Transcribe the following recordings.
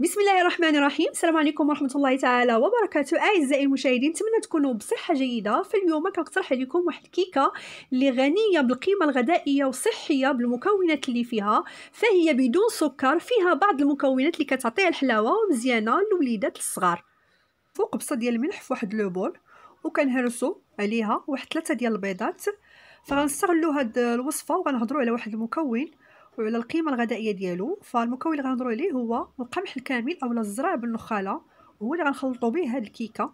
بسم الله الرحمن الرحيم السلام عليكم ورحمه الله تعالى وبركاته اعزائي المشاهدين نتمنى تكونوا بصحه جيده اليوم كنقترح عليكم واحد الكيكه اللي غنيه بالقيمه الغذائيه وصحيه بالمكونات اللي فيها فهي بدون سكر فيها بعض المكونات اللي كتعطيها الحلاوه ومزيانه للوليدات الصغار فوق بصه ديال الملح في واحد لوبول وكنهرسو عليها واحد ثلاثه ديال البيضات فغنستغلوا هاد الوصفه وغنهضروا على واحد المكون وعلى القيمه الغذائيه ديالو فالمكون اللي غنهضروا عليه هو القمح الكامل اولا الزرع بالنخاله هو اللي غنخلطو به هاد الكيكه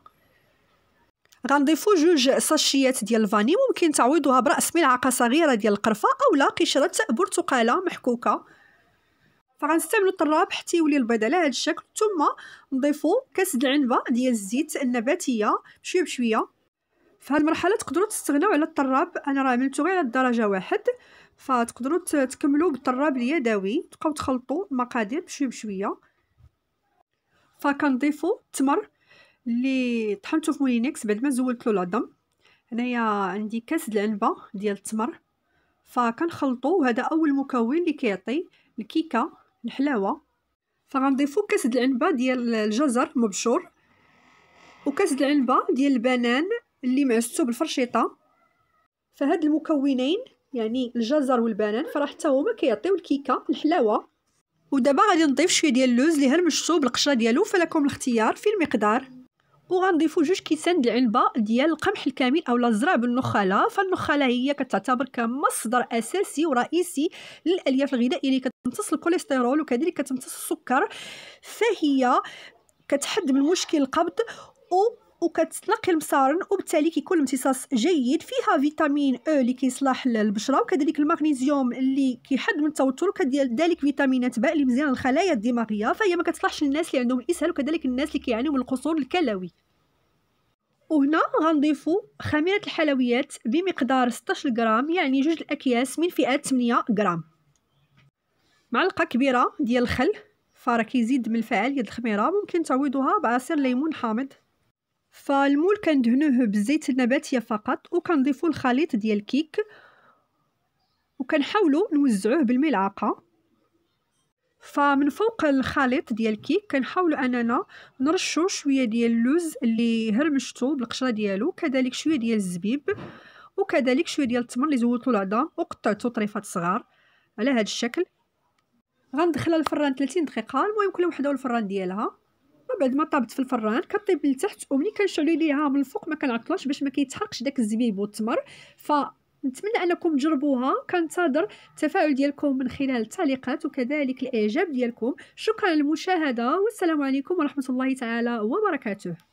غنضيفو جوج ساشيات ديال الفاني ممكن تعويضها براس ملعقه صغيره ديال القرفه اولا قشره برتقاله محكوكه فغنستعملو الطراب حتى يولي البيض على هذا الشكل ثم نضيفو كاس العنبه ديال الزيت النباتيه بشويه بشويه في هذه المرحله تقدروا تستغناو على الطراب انا راه عملته غير على الدرجه واحد فتقدروا تكملوا بالطراب اليدوي تبقاو تخلطوا المقادير بشويه بشويه فكنضيفوا التمر اللي طحنته في مولينيكس بعد ما زولت له العظم هنايا عندي كاس العنبه ديال التمر فكنخلطوا وهذا اول مكون اللي كيعطي الكيكه الحلاوه فغنضيفوا كاس العنبه ديال الجزر مبشور وكاس العنبه ديال البنان اللي معسته بالفرشيطه فهاد المكونين يعني الجزر والبنان فراه حتى هما كيعطيو الكيكه الحلاوه ودابا غادي نضيف شويه ديال اللوز اللي هرمشتو بالقشره ديالو فلكم الاختيار في المقدار وغنضيفوا جوج كيسان د العنبه ديال القمح الكامل اولا الزرع بالنخاله فالنخاله هي كتعتبر كمصدر اساسي ورئيسي للالياف الغذائيه اللي كتمتص الكوليسترول وكذلك كتمتص السكر فهي كتحد من مشكل القبض و وكتنقي المصارن وبالتالي كيكون الامتصاص جيد فيها فيتامين او e اللي كيصلح للبشره وكذلك المغنيسيوم اللي كيحد من التوتر وكذلك فيتامينات باء اللي مزيانه للخلايا الدماغيه فهي ما كتصلحش للناس اللي عندهم الاسهال وكذلك الناس اللي كيعانيو من القصور الكلوي وهنا غنضيفو خميرة الحلويات بمقدار 16 غرام يعني جوج الأكياس من فئة 8 غرام معلقة كبيرة ديال الخل فراه كيزيد من الفعالية الخميرة ممكن تعويضها بعصير ليمون حامض فالمول كندهنوه بالزيت النباتيه فقط وكنضيفوا الخليط ديال الكيك وكنحاولوا نوزعوه بالملعقه فمن فوق الخليط ديال الكيك كنحاولوا اننا نرشوا شويه ديال اللوز اللي هرمشتو بالقشره ديالو كذلك شويه ديال الزبيب وكذلك شويه ديال التمر اللي زولتو العظام وقطعتو طريفات صغار على هذا الشكل غندخلها الفران 30 دقيقه المهم كل وحده والفران ديالها بعد ما طابت في الفران كطيب لتحت وملي كنشعلو ليها من الفوق ما كنعطلوش باش ما كيتحرقش داك الزبيب والتمر ف نتمنى انكم تجربوها كنتظر التفاعل ديالكم من خلال التعليقات وكذلك الاعجاب ديالكم شكرا للمشاهده والسلام عليكم ورحمه الله تعالى وبركاته